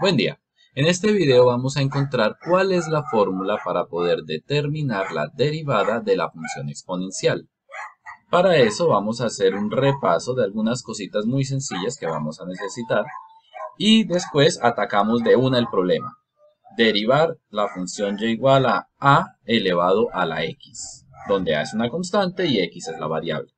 Buen día. En este video vamos a encontrar cuál es la fórmula para poder determinar la derivada de la función exponencial. Para eso vamos a hacer un repaso de algunas cositas muy sencillas que vamos a necesitar y después atacamos de una el problema. Derivar la función y igual a a elevado a la x, donde a es una constante y x es la variable.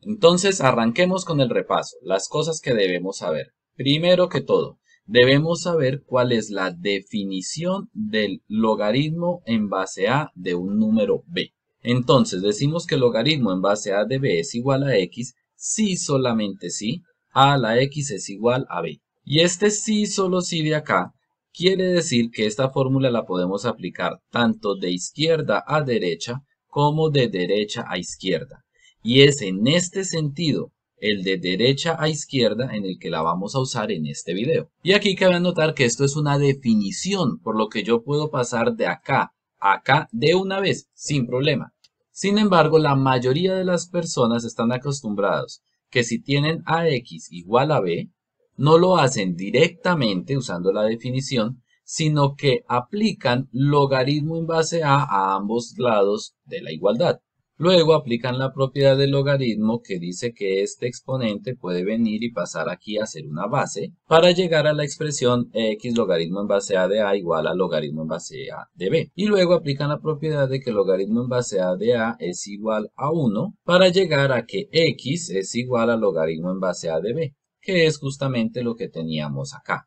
Entonces arranquemos con el repaso, las cosas que debemos saber. Primero que todo, debemos saber cuál es la definición del logaritmo en base a de un número b. Entonces decimos que el logaritmo en base a de b es igual a x si solamente si a la x es igual a b. Y este si solo si de acá quiere decir que esta fórmula la podemos aplicar tanto de izquierda a derecha como de derecha a izquierda. Y es en este sentido el de derecha a izquierda en el que la vamos a usar en este video. Y aquí cabe notar que esto es una definición, por lo que yo puedo pasar de acá a acá de una vez, sin problema. Sin embargo, la mayoría de las personas están acostumbrados que si tienen a x igual a b, no lo hacen directamente usando la definición, sino que aplican logaritmo en base a a ambos lados de la igualdad. Luego aplican la propiedad del logaritmo que dice que este exponente puede venir y pasar aquí a ser una base para llegar a la expresión x logaritmo en base a de a igual a logaritmo en base a de b. Y luego aplican la propiedad de que logaritmo en base a de a es igual a 1 para llegar a que x es igual al logaritmo en base a de b, que es justamente lo que teníamos acá.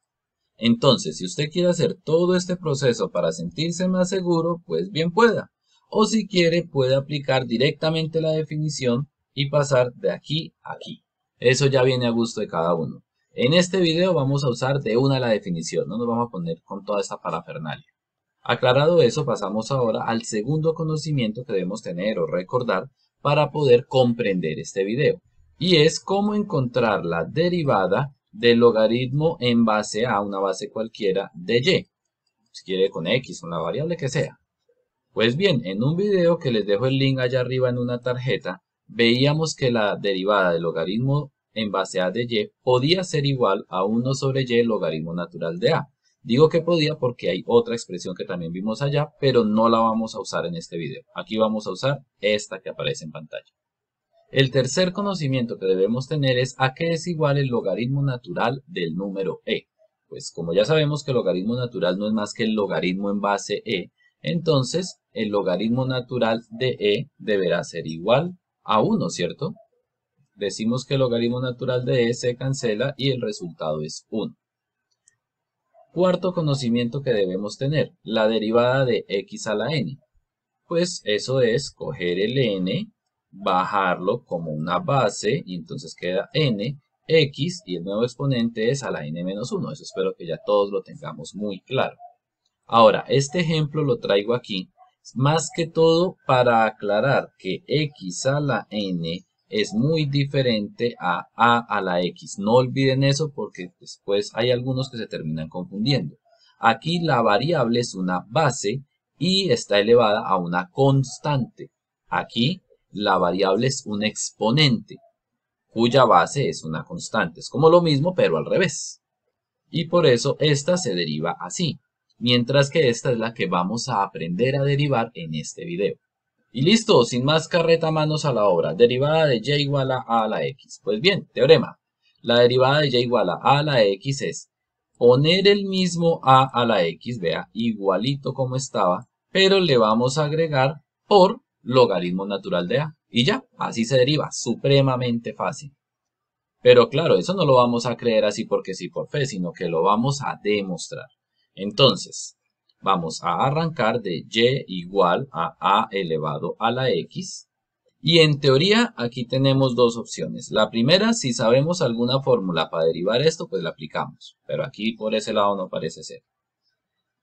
Entonces, si usted quiere hacer todo este proceso para sentirse más seguro, pues bien pueda o si quiere puede aplicar directamente la definición y pasar de aquí a aquí. Eso ya viene a gusto de cada uno. En este video vamos a usar de una la definición, no nos vamos a poner con toda esta parafernalia. Aclarado eso, pasamos ahora al segundo conocimiento que debemos tener o recordar para poder comprender este video. Y es cómo encontrar la derivada del logaritmo en base a una base cualquiera de y. Si quiere con x, con la variable que sea. Pues bien, en un video que les dejo el link allá arriba en una tarjeta, veíamos que la derivada del logaritmo en base a de y podía ser igual a 1 sobre y logaritmo natural de a. Digo que podía porque hay otra expresión que también vimos allá, pero no la vamos a usar en este video. Aquí vamos a usar esta que aparece en pantalla. El tercer conocimiento que debemos tener es a qué es igual el logaritmo natural del número e. Pues como ya sabemos que el logaritmo natural no es más que el logaritmo en base e, entonces, el logaritmo natural de E deberá ser igual a 1, ¿cierto? Decimos que el logaritmo natural de E se cancela y el resultado es 1. Cuarto conocimiento que debemos tener, la derivada de x a la n. Pues eso es coger el n, bajarlo como una base y entonces queda n, x y el nuevo exponente es a la n menos 1. Eso espero que ya todos lo tengamos muy claro. Ahora, este ejemplo lo traigo aquí, más que todo para aclarar que x a la n es muy diferente a a a la x. No olviden eso porque después hay algunos que se terminan confundiendo. Aquí la variable es una base y está elevada a una constante. Aquí la variable es un exponente cuya base es una constante. Es como lo mismo pero al revés. Y por eso esta se deriva así mientras que esta es la que vamos a aprender a derivar en este video. Y listo, sin más carreta manos a la obra, derivada de y igual a a la x. Pues bien, teorema, la derivada de y igual a a la x es poner el mismo a a la x, vea, igualito como estaba, pero le vamos a agregar por logaritmo natural de a. Y ya, así se deriva, supremamente fácil. Pero claro, eso no lo vamos a creer así porque sí por fe, sino que lo vamos a demostrar. Entonces, vamos a arrancar de y igual a a elevado a la x. Y en teoría aquí tenemos dos opciones. La primera, si sabemos alguna fórmula para derivar esto, pues la aplicamos. Pero aquí por ese lado no parece ser.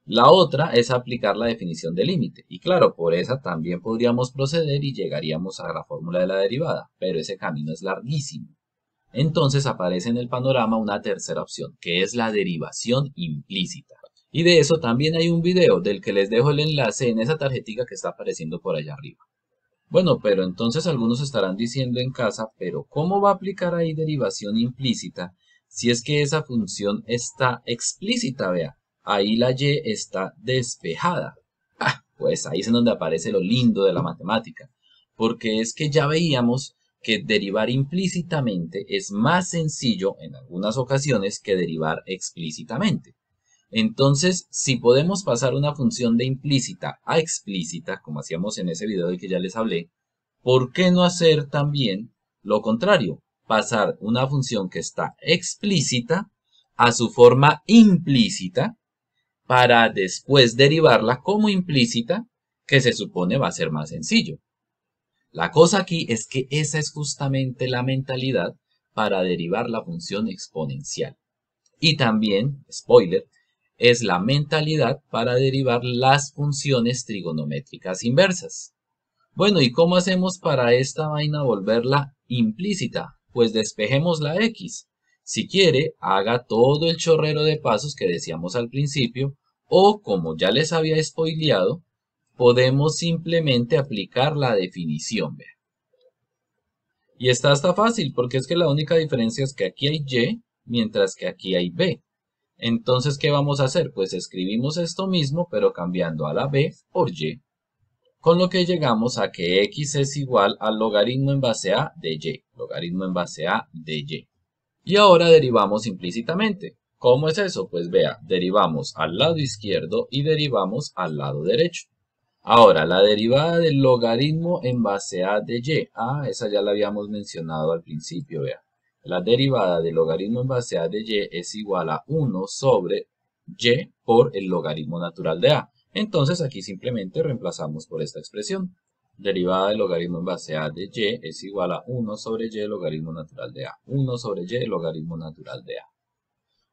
La otra es aplicar la definición de límite. Y claro, por esa también podríamos proceder y llegaríamos a la fórmula de la derivada. Pero ese camino es larguísimo. Entonces aparece en el panorama una tercera opción, que es la derivación implícita. Y de eso también hay un video del que les dejo el enlace en esa tarjetita que está apareciendo por allá arriba. Bueno, pero entonces algunos estarán diciendo en casa, pero ¿cómo va a aplicar ahí derivación implícita si es que esa función está explícita? Vea, ahí la y está despejada. Ah, pues ahí es donde aparece lo lindo de la matemática, porque es que ya veíamos que derivar implícitamente es más sencillo en algunas ocasiones que derivar explícitamente. Entonces, si podemos pasar una función de implícita a explícita, como hacíamos en ese video del que ya les hablé, ¿por qué no hacer también lo contrario? Pasar una función que está explícita a su forma implícita para después derivarla como implícita, que se supone va a ser más sencillo. La cosa aquí es que esa es justamente la mentalidad para derivar la función exponencial. Y también, spoiler, es la mentalidad para derivar las funciones trigonométricas inversas. Bueno, ¿y cómo hacemos para esta vaina volverla implícita? Pues despejemos la X. Si quiere, haga todo el chorrero de pasos que decíamos al principio, o como ya les había spoileado, podemos simplemente aplicar la definición. B. Y está hasta fácil, porque es que la única diferencia es que aquí hay Y, mientras que aquí hay B. Entonces, ¿qué vamos a hacer? Pues escribimos esto mismo, pero cambiando a la b por y. Con lo que llegamos a que x es igual al logaritmo en base a de y. Logaritmo en base a de y. Y ahora derivamos implícitamente. ¿Cómo es eso? Pues vea, derivamos al lado izquierdo y derivamos al lado derecho. Ahora, la derivada del logaritmo en base a de y. Ah, esa ya la habíamos mencionado al principio, vea. La derivada del logaritmo en base a de y es igual a 1 sobre y por el logaritmo natural de a. Entonces aquí simplemente reemplazamos por esta expresión. Derivada del logaritmo en base a de y es igual a 1 sobre y logaritmo natural de a. 1 sobre y logaritmo natural de a.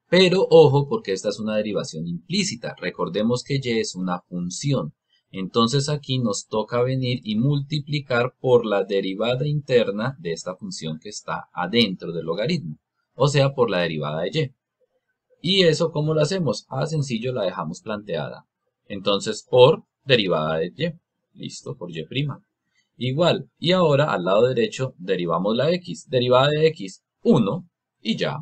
Pero ojo porque esta es una derivación implícita. Recordemos que y es una función. Entonces aquí nos toca venir y multiplicar por la derivada interna de esta función que está adentro del logaritmo, o sea, por la derivada de y. ¿Y eso cómo lo hacemos? A ah, sencillo, la dejamos planteada. Entonces, por derivada de y. Listo, por y'. Igual, y ahora al lado derecho derivamos la x. Derivada de x, 1, y ya.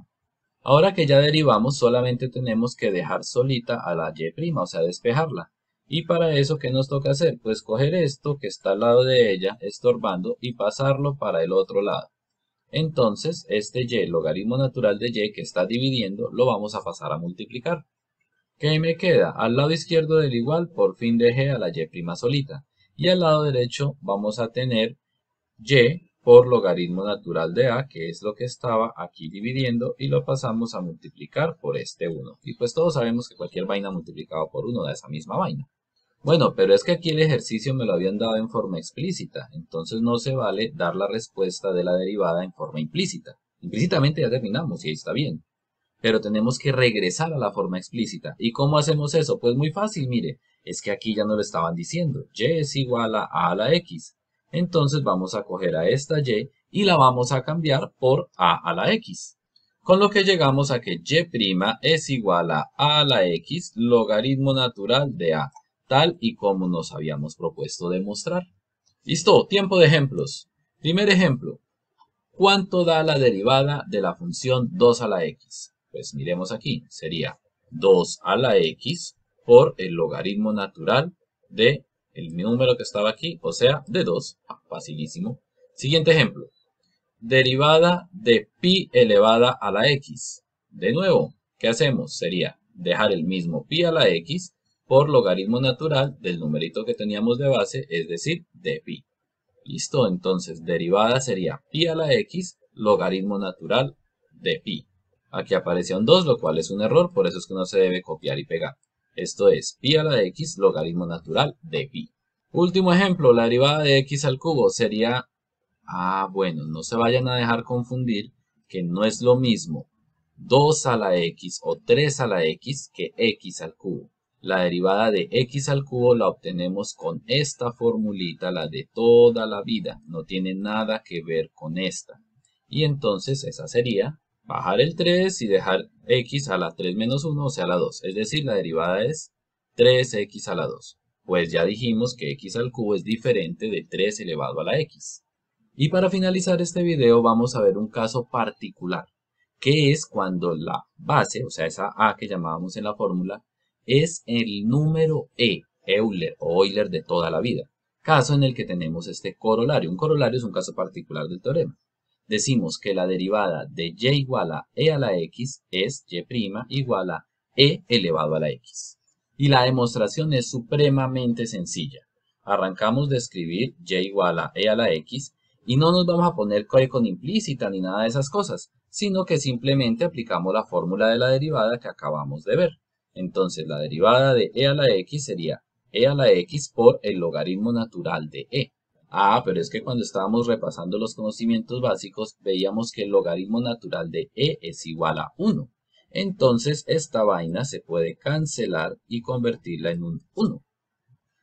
Ahora que ya derivamos, solamente tenemos que dejar solita a la y', o sea, despejarla. Y para eso, ¿qué nos toca hacer? Pues coger esto que está al lado de ella, estorbando, y pasarlo para el otro lado. Entonces, este y, logaritmo natural de y que está dividiendo, lo vamos a pasar a multiplicar. ¿Qué me queda? Al lado izquierdo del igual, por fin dejé a la y' solita. Y al lado derecho vamos a tener y por logaritmo natural de a, que es lo que estaba aquí dividiendo, y lo pasamos a multiplicar por este 1. Y pues todos sabemos que cualquier vaina multiplicado por 1 da esa misma vaina. Bueno, pero es que aquí el ejercicio me lo habían dado en forma explícita, entonces no se vale dar la respuesta de la derivada en forma implícita. Implícitamente ya terminamos y ahí está bien. Pero tenemos que regresar a la forma explícita. ¿Y cómo hacemos eso? Pues muy fácil, mire, es que aquí ya nos lo estaban diciendo. Y es igual a a la x. Entonces vamos a coger a esta y y la vamos a cambiar por a a la x. Con lo que llegamos a que y' es igual a a la x logaritmo natural de a tal y como nos habíamos propuesto demostrar. Listo, tiempo de ejemplos. Primer ejemplo, ¿cuánto da la derivada de la función 2 a la x? Pues miremos aquí, sería 2 a la x por el logaritmo natural de el número que estaba aquí, o sea, de 2, ah, facilísimo. Siguiente ejemplo, derivada de pi elevada a la x. De nuevo, ¿qué hacemos? Sería dejar el mismo pi a la x por logaritmo natural del numerito que teníamos de base, es decir, de pi. Listo, entonces derivada sería pi a la x logaritmo natural de pi. Aquí apareció un 2, lo cual es un error, por eso es que no se debe copiar y pegar. Esto es pi a la x logaritmo natural de pi. Último ejemplo, la derivada de x al cubo sería... Ah, bueno, no se vayan a dejar confundir que no es lo mismo 2 a la x o 3 a la x que x al cubo. La derivada de x al cubo la obtenemos con esta formulita, la de toda la vida. No tiene nada que ver con esta. Y entonces esa sería bajar el 3 y dejar x a la 3 menos 1, o sea la 2. Es decir, la derivada es 3x a la 2. Pues ya dijimos que x al cubo es diferente de 3 elevado a la x. Y para finalizar este video vamos a ver un caso particular, que es cuando la base, o sea esa a que llamábamos en la fórmula, es el número E, Euler o Euler de toda la vida, caso en el que tenemos este corolario. Un corolario es un caso particular del teorema. Decimos que la derivada de y igual a e a la x es y' igual a e elevado a la x. Y la demostración es supremamente sencilla. Arrancamos de escribir y igual a e a la x y no nos vamos a poner con implícita ni nada de esas cosas, sino que simplemente aplicamos la fórmula de la derivada que acabamos de ver. Entonces la derivada de e a la x sería e a la x por el logaritmo natural de e. Ah, pero es que cuando estábamos repasando los conocimientos básicos veíamos que el logaritmo natural de e es igual a 1. Entonces esta vaina se puede cancelar y convertirla en un 1.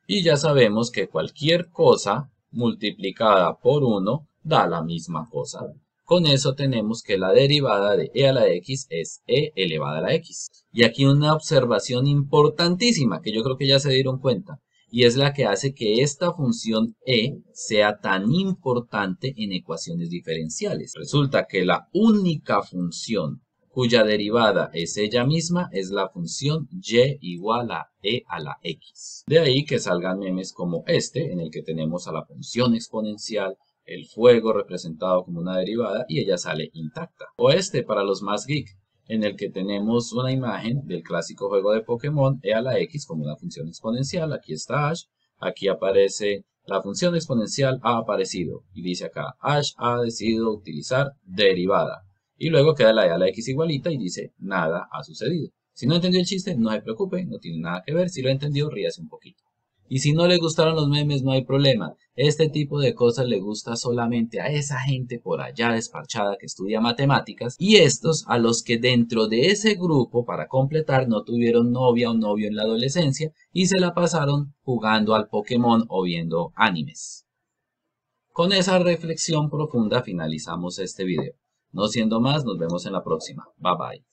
Y ya sabemos que cualquier cosa multiplicada por 1 da la misma cosa. Con eso tenemos que la derivada de e a la x es e elevada a la x. Y aquí una observación importantísima que yo creo que ya se dieron cuenta. Y es la que hace que esta función e sea tan importante en ecuaciones diferenciales. Resulta que la única función cuya derivada es ella misma es la función y igual a e a la x. De ahí que salgan memes como este, en el que tenemos a la función exponencial, el fuego representado como una derivada y ella sale intacta. O este para los más geek, en el que tenemos una imagen del clásico juego de Pokémon e a la x como una función exponencial, aquí está Ash, aquí aparece la función exponencial ha aparecido y dice acá Ash ha decidido utilizar derivada y luego queda la e a la x igualita y dice nada ha sucedido. Si no entendió el chiste, no se preocupe, no tiene nada que ver, si lo entendió, ríase un poquito. Y si no le gustaron los memes, no hay problema. Este tipo de cosas le gusta solamente a esa gente por allá despachada que estudia matemáticas y estos a los que dentro de ese grupo para completar no tuvieron novia o novio en la adolescencia y se la pasaron jugando al Pokémon o viendo animes. Con esa reflexión profunda finalizamos este video. No siendo más, nos vemos en la próxima. Bye bye.